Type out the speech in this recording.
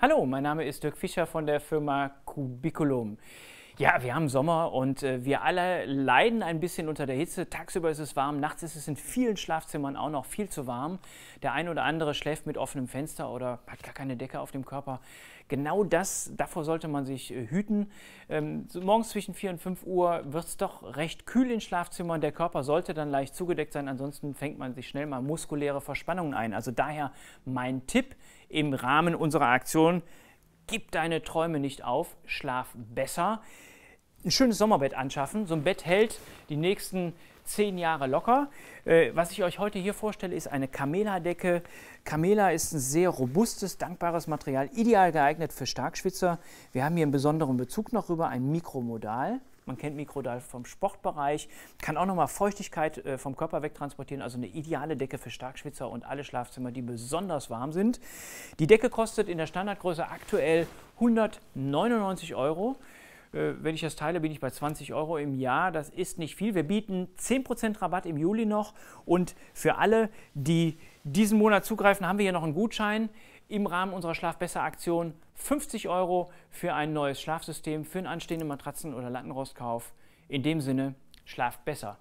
Hallo, mein Name ist Dirk Fischer von der Firma Cubiculum. Ja, wir haben Sommer und äh, wir alle leiden ein bisschen unter der Hitze. Tagsüber ist es warm, nachts ist es in vielen Schlafzimmern auch noch viel zu warm. Der eine oder andere schläft mit offenem Fenster oder hat gar keine Decke auf dem Körper. Genau das, davor sollte man sich äh, hüten. Ähm, morgens zwischen 4 und 5 Uhr wird es doch recht kühl in Schlafzimmern. Der Körper sollte dann leicht zugedeckt sein, ansonsten fängt man sich schnell mal muskuläre Verspannungen ein. Also daher mein Tipp im Rahmen unserer Aktion gib deine Träume nicht auf, schlaf besser. Ein schönes Sommerbett anschaffen. So ein Bett hält die nächsten zehn Jahre locker. Äh, was ich euch heute hier vorstelle, ist eine Camela-Decke. Camela ist ein sehr robustes, dankbares Material, ideal geeignet für Starkschwitzer. Wir haben hier einen besonderen Bezug noch rüber, ein Mikromodal. Man kennt Mikrodal vom Sportbereich, kann auch nochmal Feuchtigkeit äh, vom Körper wegtransportieren, also eine ideale Decke für Starkschwitzer und alle Schlafzimmer, die besonders warm sind. Die Decke kostet in der Standardgröße aktuell 199 Euro äh, wenn ich das teile, bin ich bei 20 Euro im Jahr. Das ist nicht viel. Wir bieten 10% Rabatt im Juli noch. Und für alle, die diesen Monat zugreifen, haben wir hier noch einen Gutschein im Rahmen unserer Schlafbesser-Aktion 50 Euro für ein neues Schlafsystem, für einen anstehenden Matratzen- oder Lattenrostkauf. In dem Sinne, schlaft besser.